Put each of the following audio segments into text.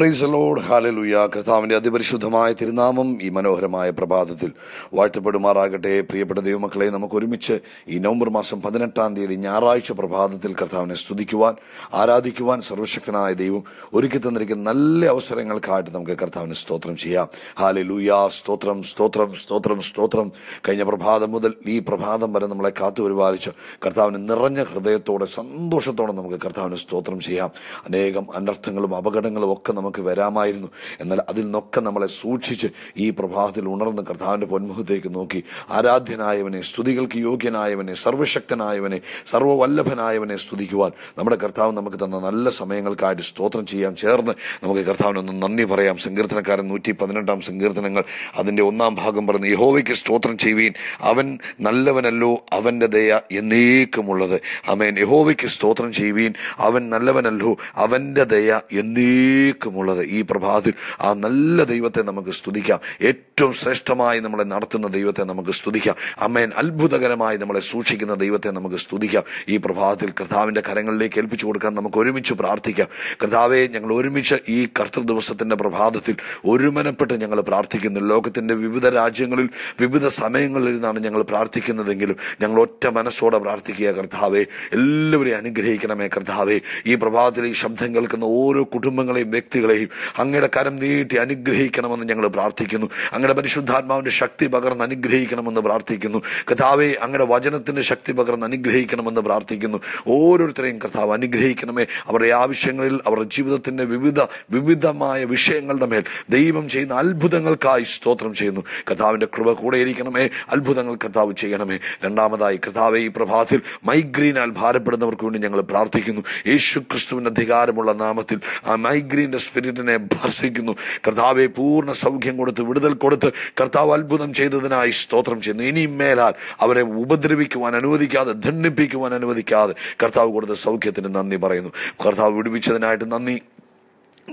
price load ഹാലലുയ കർത്താവിൻ്റെ അതിപരിശുദ്ധമായ തിരുനാമം ഈ മനോഹരമായ പ്രഭാതത്തിൽ വാഴ്ത്തപ്പെടുമാറാകട്ടെ പ്രിയപ്പെട്ട ദൈവമക്കളെ നമുക്ക് ഒരുമിച്ച് ഈ നവംബർ മാസം പതിനെട്ടാം തീയതി ഞായറാഴ്ച പ്രഭാതത്തിൽ കർത്താവിനെ സ്തുതിക്കുവാൻ ആരാധിക്കുവാൻ സർവശക്തനായ ദൈവം ഒരുക്കി തന്നിരിക്കുന്ന നല്ല അവസരങ്ങൾക്കായിട്ട് നമുക്ക് കർത്താവിനെ സ്തോത്രം ചെയ്യാം ഹാലലുയ സ്തോത്രം സ്തോത്രം സ്തോത്രം സ്തോത്രം കഴിഞ്ഞ പ്രഭാതം മുതൽ ഈ പ്രഭാതം വരെ നമ്മളെ കാത്തു പരിപാലിച്ച് കർത്താവിന് നിറഞ്ഞ ഹൃദയത്തോടെ സന്തോഷത്തോടെ നമുക്ക് കർത്താവിന് സ്തോത്രം ചെയ്യാം അനേകം അനർത്ഥങ്ങളും അപകടങ്ങളും ഒക്കെ നമുക്ക് നമുക്ക് വരാമായിരുന്നു എന്നാൽ അതിൽ നിന്നൊക്കെ നമ്മളെ സൂക്ഷിച്ച് ഈ പ്രഭാതത്തിൽ ഉണർന്ന് കർത്താവിൻ്റെ പൊന്മുഖത്തേക്ക് നോക്കി ആരാധ്യനായവനെ സ്തുതികൾക്ക് യോഗ്യനായവനെ സർവശക്തനായവനെ സർവവല്ലഭനായവനെ സ്തുതിക്കുവാൻ നമ്മുടെ കർത്താവ് നമുക്ക് തന്ന നല്ല സമയങ്ങൾക്കായിട്ട് സ്തോത്രം ചെയ്യാൻ ചേർന്ന് നമുക്ക് കർത്താവിനൊന്ന് നന്ദി പറയാം സങ്കീർത്തനക്കാരൻ നൂറ്റി പതിനെട്ടാം സങ്കീർത്തനങ്ങൾ അതിൻ്റെ ഒന്നാം ഭാഗം പറഞ്ഞ് യഹോവയ്ക്ക് സ്തോത്രം ചെയ്യുകയും അവൻ നല്ലവനല്ലോ അവൻ്റെ ദയ എന്നേക്കുമുള്ളത് അമേൻ യഹോവയ്ക്ക് സ്തോത്രം ചെയ്യുകയും അവൻ നല്ലവനല്ലോ അവൻ്റെ ദയ എന്നേക്കുമുള്ളത് ഉള്ളത് ഈ പ്രഭാതത്തിൽ ആ നല്ല ദൈവത്തെ നമുക്ക് സ്തുതിക്കാം ഏറ്റവും ശ്രേഷ്ഠമായി നമ്മളെ നടത്തുന്ന ദൈവത്തെ നമുക്ക് സ്തുതിക്കാം അമ്മേൻ അത്ഭുതകരമായി നമ്മളെ സൂക്ഷിക്കുന്ന ദൈവത്തെ നമുക്ക് സ്തുതിക്കാം ഈ പ്രഭാതത്തിൽ കർത്താവിൻ്റെ കരങ്ങളിലേക്ക് ഏൽപ്പിച്ചു കൊടുക്കാൻ നമുക്ക് ഒരുമിച്ച് പ്രാർത്ഥിക്കാം കർത്താവെ ഞങ്ങൾ ഒരുമിച്ച് ഈ കർത്തൃ ദിവസത്തിൻ്റെ പ്രഭാതത്തിൽ ഒരുമനപ്പെട്ട് ഞങ്ങൾ പ്രാർത്ഥിക്കുന്നു ലോകത്തിൻ്റെ വിവിധ രാജ്യങ്ങളിൽ വിവിധ സമയങ്ങളിൽ നിന്നാണ് ഞങ്ങൾ പ്രാർത്ഥിക്കുന്നതെങ്കിലും ഞങ്ങൾ ഒറ്റ മനസ്സോടെ പ്രാർത്ഥിക്കുക കർത്താവെ എല്ലാവരെയും അനുഗ്രഹിക്കണമേ കർത്താവെ ഈ പ്രഭാതത്തിൽ ഈ ശബ്ദം കേൾക്കുന്ന ഓരോ കുടുംബങ്ങളെയും വ്യക്തി വിശ്വാസികളെയും അങ്ങയുടെ കരം നീട്ടി അനുഗ്രഹിക്കണമെന്ന് ഞങ്ങൾ പ്രാർത്ഥിക്കുന്നു അങ്ങയുടെ പരിശുദ്ധാത്മാവിന്റെ ശക്തി പകർന്ന് അനുഗ്രഹിക്കണമെന്ന് പ്രാർത്ഥിക്കുന്നു കഥാവെ അങ്ങയുടെ വചനത്തിന്റെ ശക്തി പകർന്ന് അനുഗ്രഹിക്കണമെന്ന് പ്രാർത്ഥിക്കുന്നു ഓരോരുത്തരെയും കർത്താവ് അനുഗ്രഹിക്കണമേ അവരുടെ ആവശ്യങ്ങളിൽ അവരുടെ ജീവിതത്തിന്റെ വിവിധ വിവിധമായ വിഷയങ്ങളുടെ മേൽ ദൈവം ചെയ്യുന്ന അത്ഭുതങ്ങൾക്കായി സ്തോത്രം ചെയ്യുന്നു കഥാവിന്റെ കൃപ കൂടെ ഇരിക്കണമേ അത്ഭുതങ്ങൾ കർത്താവ് ചെയ്യണമേ രണ്ടാമതായി കർത്താവെ ഈ പ്രഭാതത്തിൽ മൈഗ്രീനാൽ ഭാരപ്പെടുന്നവർക്ക് വേണ്ടി ഞങ്ങൾ പ്രാർത്ഥിക്കുന്നു യേശു ക്രിസ്തുവിന്റെ അധികാരമുള്ള നാമത്തിൽ ആ മൈഗ്രീന്റെ സ്പിരിറ്റിനെ ഭർഷിക്കുന്നു കർത്താവെ പൂർണ്ണ സൗഖ്യം കൊടുത്ത് വിടുതൽ കൊടുത്ത് കർത്താവ് അത്ഭുതം ചെയ്തതിനായി സ്തോത്രം ചെയ്യുന്നു ഇനിയും മേലാൽ അവരെ ഉപദ്രവിക്കുവാൻ അനുവദിക്കാതെ ദണ്ഡിപ്പിക്കുവാൻ അനുവദിക്കാതെ കർത്താവ് കൊടുത്ത സൗഖ്യത്തിന് നന്ദി പറയുന്നു കർത്താവ് വിടുവിച്ചതിനായിട്ട് നന്ദി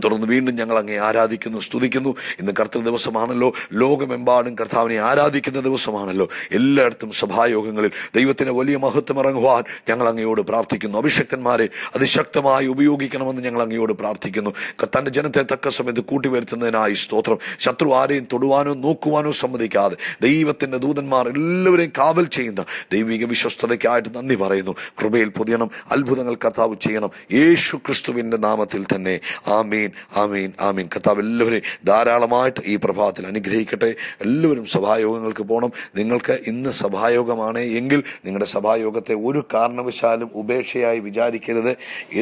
തുടർന്ന് വീണ്ടും ഞങ്ങൾ അങ്ങേ ആരാധിക്കുന്നു സ്തുതിക്കുന്നു ഇന്ന് കർത്തൃ ദിവസമാണല്ലോ ലോകമെമ്പാടും കർത്താവിനെ ആരാധിക്കുന്ന ദിവസമാണല്ലോ എല്ലായിടത്തും സഭായോഗങ്ങളിൽ ദൈവത്തിന് വലിയ മഹത്വം ഇറങ്ങുവാൻ ഞങ്ങൾ അങ്ങയോട് പ്രാർത്ഥിക്കുന്നു അഭിഷക്തന്മാരെ അതിശക്തമായി ഉപയോഗിക്കണമെന്ന് ഞങ്ങൾ അങ്ങയോട് പ്രാർത്ഥിക്കുന്നു തന്റെ ജനത്തെ തക്ക സമയത്ത് കൂട്ടിവരുത്തുന്നതിനായി സ്തോത്രം ശത്രു ആരെയും തൊടുവാനോ നോക്കുവാനോ സമ്മതിക്കാതെ ദൈവത്തിന്റെ ദൂതന്മാർ എല്ലാവരെയും കാവൽ ചെയ്യുന്ന ദൈവിക വിശ്വസ്തതയ്ക്കായിട്ട് നന്ദി പറയുന്നു കൃപയിൽ പുതിയണം അത്ഭുതങ്ങൾ കർത്താവ് ചെയ്യണം യേശു ക്രിസ്തുവിന്റെ നാമത്തിൽ തന്നെ ആമേൻ ആമീൻ ആമീൻ ആമീൻ കർത്താവ് എല്ലാവരെയും ധാരാളമായിട്ട് ഈ പ്രഭാതത്തിൽ അനുഗ്രഹിക്കട്ടെ എല്ലാവരും സഭായോഗങ്ങൾക്ക് പോകണം നിങ്ങൾക്ക് ഇന്ന് സഭായോഗമാണ് എങ്കിൽ നിങ്ങളുടെ സഭായോഗത്തെ ഒരു കാരണവശാലും ഉപേക്ഷയായി വിചാരിക്കരുത്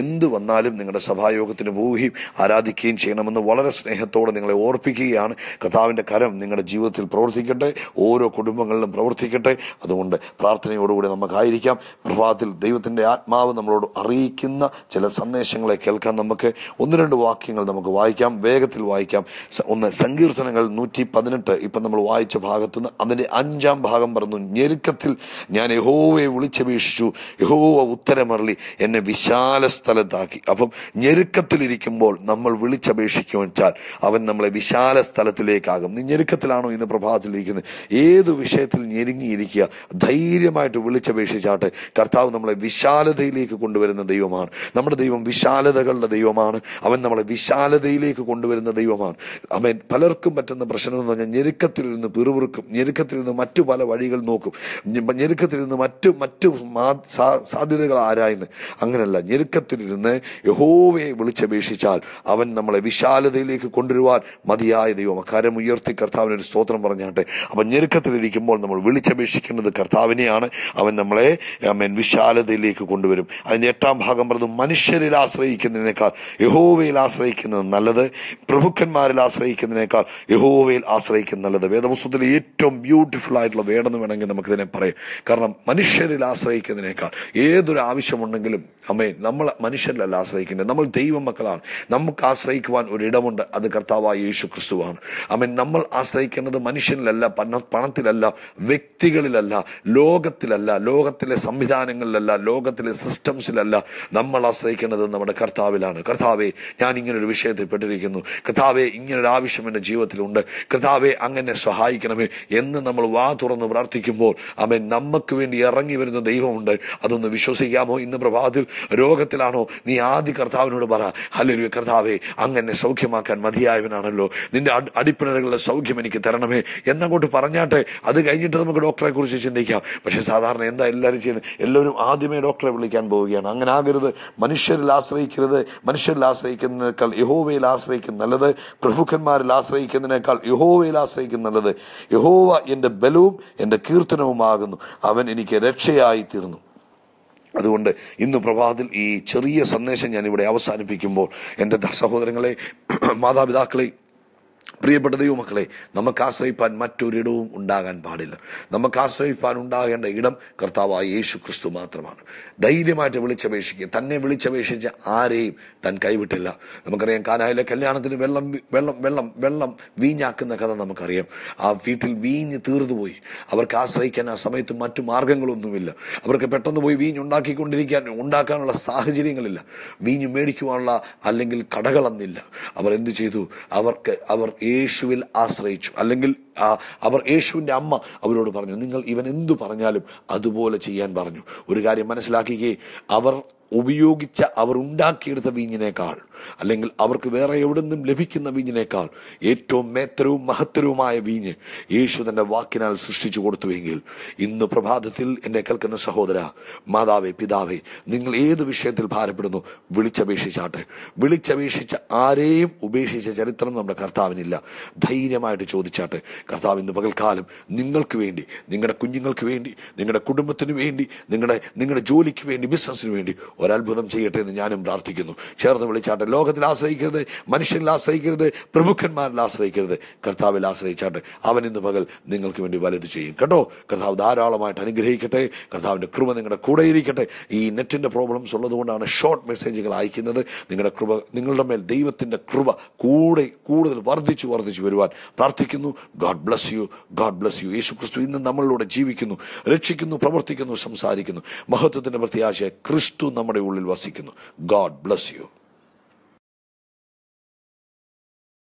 എന്തു വന്നാലും നിങ്ങളുടെ സഭായോഗത്തിന് പോവുകയും ആരാധിക്കുകയും ചെയ്യണമെന്ന് വളരെ സ്നേഹത്തോടെ നിങ്ങളെ ഓർപ്പിക്കുകയാണ് കഥാവിൻ്റെ കരം നിങ്ങളുടെ ജീവിതത്തിൽ പ്രവർത്തിക്കട്ടെ ഓരോ കുടുംബങ്ങളിലും പ്രവർത്തിക്കട്ടെ അതുകൊണ്ട് പ്രാർത്ഥനയോടുകൂടി നമുക്കായിരിക്കാം പ്രഭാതത്തിൽ ദൈവത്തിൻ്റെ ആത്മാവ് നമ്മളോട് അറിയിക്കുന്ന ചില സന്ദേശങ്ങളെ കേൾക്കാൻ നമുക്ക് ഒന്ന് രണ്ട് വാക്യങ്ങൾ വാക്യങ്ങൾ നമുക്ക് വായിക്കാം വേഗത്തിൽ വായിക്കാം ഒന്ന് സങ്കീർത്തനങ്ങൾ നൂറ്റി പതിനെട്ട് ഇപ്പം നമ്മൾ വായിച്ച ഭാഗത്തുനിന്ന് അതിൻ്റെ അഞ്ചാം ഭാഗം പറഞ്ഞു ഞെരുക്കത്തിൽ ഞാൻ യഹോവയെ വിളിച്ചപേക്ഷിച്ചു യഹോവ ഉത്തരമറളി എന്നെ വിശാല സ്ഥലത്താക്കി അപ്പം ഞെരുക്കത്തിലിരിക്കുമ്പോൾ നമ്മൾ വിളിച്ചപേക്ഷിക്കും വെച്ചാൽ അവൻ നമ്മളെ വിശാല സ്ഥലത്തിലേക്കാകും നീ ഞെരുക്കത്തിലാണോ ഇന്ന് പ്രഭാതത്തിലിരിക്കുന്നത് ഏതു വിഷയത്തിൽ ഞെരുങ്ങിയിരിക്കുക ധൈര്യമായിട്ട് വിളിച്ചപേക്ഷിച്ചാട്ടെ കർത്താവ് നമ്മളെ വിശാലതയിലേക്ക് കൊണ്ടുവരുന്ന ദൈവമാണ് നമ്മുടെ ദൈവം വിശാലതകളുടെ ദൈവമാണ് അവൻ നമ്മളെ വിശ വിശാലതയിലേക്ക് കൊണ്ടുവരുന്ന ദൈവമാണ് അമേൻ പലർക്കും പറ്റുന്ന പ്രശ്നം എന്ന് പറഞ്ഞാൽ ഞെരുക്കത്തിൽ നിന്ന് പിറുപിറുക്കും ഞെരുക്കത്തിൽ നിന്ന് മറ്റു പല വഴികൾ നോക്കും ഞെരുക്കത്തിൽ നിന്ന് മറ്റു മറ്റു സാധ്യതകൾ ആരായുന്നു അങ്ങനെയല്ല ഞെരുക്കത്തിലിരുന്ന് യഹോവയെ വിളിച്ചപേക്ഷിച്ചാൽ അവൻ നമ്മളെ വിശാലതയിലേക്ക് കൊണ്ടുവരുവാൻ മതിയായ ദൈവം അക്കാരം ഉയർത്തി കർത്താവിന് ഒരു സ്തോത്രം പറഞ്ഞാട്ടെ അപ്പൊ ഞെരുക്കത്തിലിരിക്കുമ്പോൾ നമ്മൾ വിളിച്ചപേക്ഷിക്കുന്നത് കർത്താവിനെയാണ് അവൻ നമ്മളെ അമേൻ വിശാലതയിലേക്ക് കൊണ്ടുവരും അതിന്റെ എട്ടാം ഭാഗം പറഞ്ഞു മനുഷ്യരിൽ ആശ്രയിക്കുന്നതിനേക്കാൾ യഹോവയിൽ ആശ്രയി ആശ്രയിക്കുന്നത് നല്ലത് പ്രഭുക്കന്മാരിൽ ആശ്രയിക്കുന്നതിനേക്കാൾ യഹോവയിൽ ആശ്രയിക്കുന്ന നല്ലത് വേദപുസ്തകത്തിൽ ഏറ്റവും ബ്യൂട്ടിഫുൾ ആയിട്ടുള്ള വേണമെന്ന് വേണമെങ്കിൽ നമുക്കിതിനെ പറയാം കാരണം മനുഷ്യരിൽ ആശ്രയിക്കുന്നതിനേക്കാൾ ഏതൊരു ആവശ്യമുണ്ടെങ്കിലും അമ്മേ നമ്മൾ മനുഷ്യരിലല്ല ആശ്രയിക്കുന്നത് നമ്മൾ ദൈവ മക്കളാണ് നമുക്ക് ആശ്രയിക്കുവാൻ ഒരിടമുണ്ട് അത് കർത്താവായ യേശു ക്രിസ്തുവാണ് അമ്മേ നമ്മൾ ആശ്രയിക്കേണ്ടത് മനുഷ്യനിലല്ല പണത്തിലല്ല വ്യക്തികളിലല്ല ലോകത്തിലല്ല ലോകത്തിലെ സംവിധാനങ്ങളിലല്ല ലോകത്തിലെ സിസ്റ്റംസിലല്ല നമ്മൾ ആശ്രയിക്കേണ്ടത് നമ്മുടെ കർത്താവിലാണ് കർത്താവെ ഞാൻ ഇങ്ങനെ ഇങ്ങനൊരു വിഷയത്തിൽ പെട്ടിരിക്കുന്നു കഥാവെ ഇങ്ങനൊരു ആവശ്യം എൻ്റെ ജീവിതത്തിലുണ്ട് കഥാവെ അങ്ങനെ സഹായിക്കണമേ എന്ന് നമ്മൾ വാ തുറന്ന് പ്രാർത്ഥിക്കുമ്പോൾ അമ്മ നമുക്ക് വേണ്ടി ഇറങ്ങി വരുന്ന ദൈവമുണ്ട് അതൊന്ന് വിശ്വസിക്കാമോ ഇന്ന് പ്രഭാതത്തിൽ രോഗത്തിലാണോ നീ ആദ്യ കർത്താവിനോട് പറ ഹലൊരു കർത്താവെ അങ്ങനെ സൗഖ്യമാക്കാൻ മതിയായവനാണല്ലോ നിന്റെ അടിപ്പിണറുകളുടെ സൗഖ്യം എനിക്ക് തരണമേ എന്നങ്ങോട്ട് പറഞ്ഞാട്ടെ അത് കഴിഞ്ഞിട്ട് നമുക്ക് ഡോക്ടറെ കുറിച്ച് ചിന്തിക്കാം പക്ഷെ സാധാരണ എന്താ എല്ലാവരും ചെയ്യുന്നത് എല്ലാവരും ആദ്യമേ ഡോക്ടറെ വിളിക്കാൻ പോവുകയാണ് അങ്ങനെ ആകരുത് മനുഷ്യരിൽ ആശ്രയിക്കരുത് മനുഷ്യരിൽ ആശ്രയിക്കുന്ന ആശ്രയിക്കുന്നതിനേക്കാൾ യഹോവയിൽ ആശ്രയിക്കുന്ന നല്ലത് പ്രഭുക്കന്മാരിൽ ആശ്രയിക്കുന്നതിനേക്കാൾ യഹോവയിൽ ആശ്രയിക്കുന്ന നല്ലത് യഹോവ എൻ്റെ ബലവും എൻ്റെ കീർത്തനവുമാകുന്നു അവൻ എനിക്ക് രക്ഷയായി തീർന്നു അതുകൊണ്ട് ഇന്ന് പ്രഭാതത്തിൽ ഈ ചെറിയ സന്ദേശം ഞാൻ ഇവിടെ അവസാനിപ്പിക്കുമ്പോൾ എൻ്റെ സഹോദരങ്ങളെ മാതാപിതാക്കളെ പ്രിയപ്പെട്ട ദൈവമക്കളെ നമുക്ക് ആശ്രയിപ്പാൻ മറ്റൊരിടവും ഉണ്ടാകാൻ പാടില്ല നമുക്ക് ആശ്രയിപ്പാൻ ഉണ്ടാകേണ്ട ഇടം കർത്താവായ യേശു ക്രിസ്തു മാത്രമാണ് ധൈര്യമായിട്ട് വിളിച്ചപേക്ഷിക്കുക തന്നെ വിളിച്ചപേക്ഷിച്ച ആരെയും താൻ കൈവിട്ടില്ല നമുക്കറിയാം കാനായിലെ കല്യാണത്തിന് വെള്ളം വെള്ളം വെള്ളം വെള്ളം വീഞ്ഞാക്കുന്ന കഥ നമുക്കറിയാം ആ വീട്ടിൽ വീഞ്ഞ് തീർന്നുപോയി അവർക്ക് ആശ്രയിക്കാൻ ആ സമയത്ത് മറ്റു മാർഗങ്ങളൊന്നുമില്ല അവർക്ക് പെട്ടെന്ന് പോയി വീഞ്ഞ് ഉണ്ടാക്കിക്കൊണ്ടിരിക്കാൻ ഉണ്ടാക്കാനുള്ള സാഹചര്യങ്ങളില്ല വീഞ്ഞ് മേടിക്കുവാനുള്ള അല്ലെങ്കിൽ കടകളെന്നില്ല അവർ എന്തു ചെയ്തു അവർക്ക് അവർ യേശുവിൽ ആശ്രയിച്ചു അല്ലെങ്കിൽ അവർ യേശുവിൻ്റെ അമ്മ അവരോട് പറഞ്ഞു നിങ്ങൾ ഇവൻ എന്തു പറഞ്ഞാലും അതുപോലെ ചെയ്യാൻ പറഞ്ഞു ഒരു കാര്യം മനസ്സിലാക്കുകയെ അവർ ഉപയോഗിച്ച അവർ ഉണ്ടാക്കിയെടുത്ത വീഞ്ഞിനേക്കാൾ അല്ലെങ്കിൽ അവർക്ക് വേറെ എവിടെ നിന്നും ലഭിക്കുന്ന വീഞ്ഞിനേക്കാൾ ഏറ്റവും മേത്തരവും മഹത്തരവുമായ വീഞ്ഞ് യേശു തന്റെ വാക്കിനാൽ സൃഷ്ടിച്ചു കൊടുത്തുവെങ്കിൽ ഇന്ന് പ്രഭാതത്തിൽ എന്നെ കേൾക്കുന്ന സഹോദര മാതാവേ പിതാവേ നിങ്ങൾ ഏത് വിഷയത്തിൽ ഭാരപ്പെടുന്നു വിളിച്ചപേക്ഷിച്ചാട്ടെ വിളിച്ചപേക്ഷിച്ച ആരെയും ഉപേക്ഷിച്ച ചരിത്രം നമ്മുടെ കർത്താവിനില്ല ധൈര്യമായിട്ട് ചോദിച്ചാട്ടെ കർത്താവ് ഇന്ന് പകൽക്കാലം നിങ്ങൾക്ക് വേണ്ടി നിങ്ങളുടെ കുഞ്ഞുങ്ങൾക്ക് വേണ്ടി നിങ്ങളുടെ കുടുംബത്തിന് വേണ്ടി നിങ്ങളുടെ നിങ്ങളുടെ ജോലിക്ക് വേണ്ടി ബിസിനസ്സിന് വേണ്ടി ഒരത്ഭുതം ചെയ്യട്ടെ എന്ന് ഞാനും പ്രാർത്ഥിക്കുന്നു ചേർന്ന് വിളിച്ചാട്ടെ ആശ്രയിച്ചാട്ടെ ലോകത്തിൽ ആശ്രയിക്കരുത് മനുഷ്യനിൽ ആശ്രയിക്കരുത് പ്രമുഖന്മാരിൽ ആശ്രയിക്കരുത് കർത്താവിൽ ആശ്രയിച്ചാട്ട് അവൻ ഇന്ന് പകൽ നിങ്ങൾക്ക് വേണ്ടി വലുത് ചെയ്യും കേട്ടോ കർത്താവ് ധാരാളമായിട്ട് അനുഗ്രഹിക്കട്ടെ കർത്താവിൻ്റെ കൃപ നിങ്ങളുടെ കൂടെ ഇരിക്കട്ടെ ഈ നെറ്റിൻ്റെ പ്രോബ്ലംസ് ഉള്ളതുകൊണ്ടാണ് ഷോർട്ട് മെസ്സേജുകൾ അയക്കുന്നത് നിങ്ങളുടെ കൃപ നിങ്ങളുടെ മേൽ ദൈവത്തിൻ്റെ കൃപ കൂടെ കൂടുതൽ വർദ്ധിച്ചു വർദ്ധിച്ചു വരുവാൻ പ്രാർത്ഥിക്കുന്നു God bless you God bless you യേശു ക്രിസ്തു ഇന്ന് നമ്മളിലൂടെ ജീവിക്കുന്നു രക്ഷിക്കുന്നു പ്രവർത്തിക്കുന്നു സംസാരിക്കുന്നു മഹത്വത്തിൻ്റെ പ്രത്യാശയ ക്രിസ്തു നമ്മുടെ ഉള്ളിൽ വസിക്കുന്നു ഗാഡ് ബ്ലസ് യു